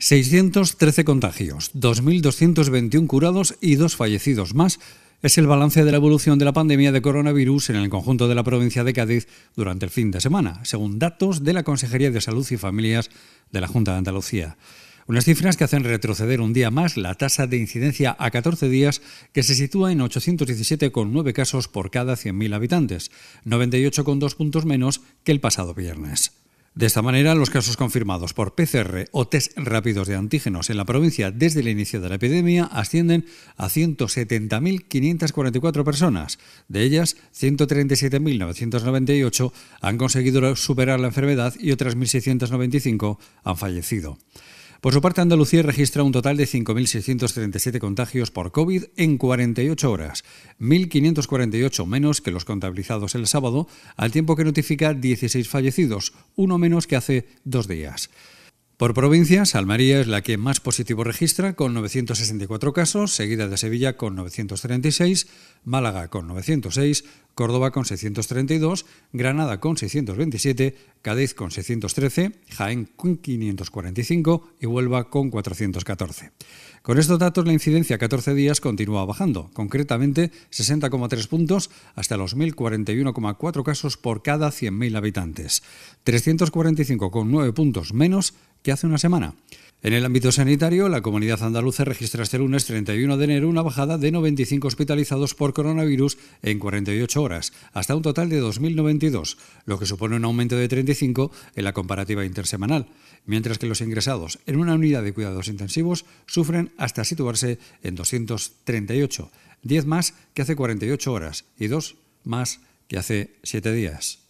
613 contagios, 2.221 curados y dos fallecidos más es el balance de la evolución de la pandemia de coronavirus en el conjunto de la provincia de Cádiz durante el fin de semana, según datos de la Consejería de Salud y Familias de la Junta de Andalucía. Unas cifras que hacen retroceder un día más la tasa de incidencia a 14 días, que se sitúa en 817,9 casos por cada 100.000 habitantes, 98,2 puntos menos que el pasado viernes. De esta manera, los casos confirmados por PCR o test rápidos de antígenos en la provincia desde el inicio de la epidemia ascienden a 170.544 personas. De ellas, 137.998 han conseguido superar la enfermedad y otras 1.695 han fallecido. Por su parte, Andalucía registra un total de 5.637 contagios por COVID en 48 horas, 1.548 menos que los contabilizados el sábado, al tiempo que notifica 16 fallecidos, uno menos que hace dos días. Por provincias, Almería es la que más positivo registra, con 964 casos, seguida de Sevilla con 936, Málaga con 906, Córdoba con 632, Granada con 627, Cádiz con 613, Jaén con 545 y Huelva con 414. Con estos datos la incidencia a 14 días continúa bajando, concretamente 60,3 puntos hasta los 1.041,4 casos por cada 100.000 habitantes, 345,9 puntos menos hace una semana. En el ámbito sanitario, la comunidad andaluza registra este lunes 31 de enero una bajada de 95 hospitalizados por coronavirus en 48 horas, hasta un total de 2.092, lo que supone un aumento de 35 en la comparativa intersemanal, mientras que los ingresados en una unidad de cuidados intensivos sufren hasta situarse en 238, 10 más que hace 48 horas y 2 más que hace 7 días.